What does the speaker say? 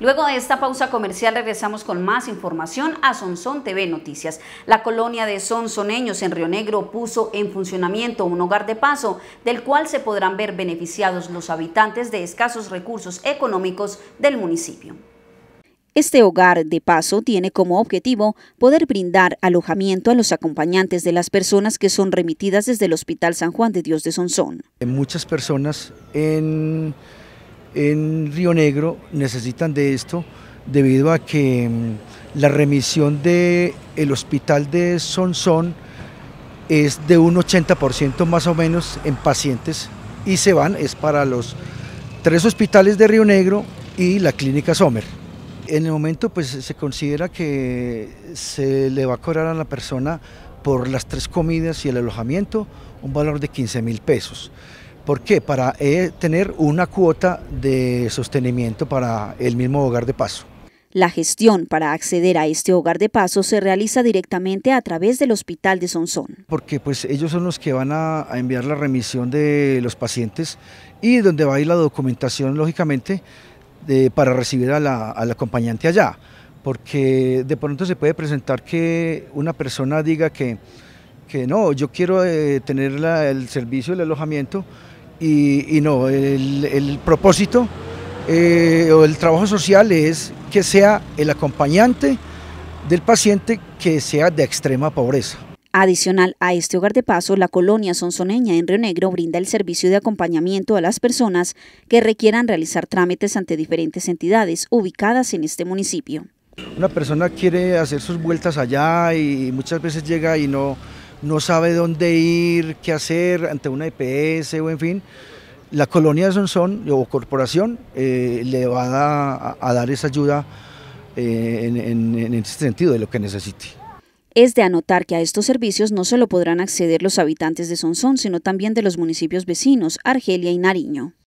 Luego de esta pausa comercial regresamos con más información a Sonsón TV Noticias. La colonia de Sonsoneños en Río Negro puso en funcionamiento un hogar de paso del cual se podrán ver beneficiados los habitantes de escasos recursos económicos del municipio. Este hogar de paso tiene como objetivo poder brindar alojamiento a los acompañantes de las personas que son remitidas desde el Hospital San Juan de Dios de Sonsón. Muchas personas en en Río Negro necesitan de esto debido a que mm, la remisión del el hospital de Sonson es de un 80% más o menos en pacientes y se van, es para los tres hospitales de Río Negro y la clínica Sommer. En el momento pues se considera que se le va a cobrar a la persona por las tres comidas y el alojamiento un valor de 15 mil pesos. ¿Por qué? Para eh, tener una cuota de sostenimiento para el mismo hogar de paso. La gestión para acceder a este hogar de paso se realiza directamente a través del hospital de Sonsón. Porque pues ellos son los que van a, enviar la remisión de los pacientes y donde va a ir la documentación, lógicamente, para recibir al a la acompañante allá. Porque de pronto se puede presentar que una persona diga que, no, yo quiero eh, tener el servicio el alojamiento, y, no, el, propósito eh, o el trabajo social es que sea el acompañante del paciente que sea de extrema pobreza. Adicional a este hogar de paso, la colonia sonsoneña en Río Negro brinda el servicio de acompañamiento a las personas que requieran realizar trámites ante diferentes entidades ubicadas en este municipio. Una persona quiere hacer sus vueltas allá y muchas veces llega y no, no sabe dónde ir, qué hacer ante una EPS o en fin, la colonia de Sonsón o corporación eh, le va a, dar esa ayuda eh, en, en este sentido de lo que necesite. Es de anotar que a estos servicios no solo podrán acceder los habitantes de Sonsón, sino también de los municipios vecinos, Argelia y Nariño.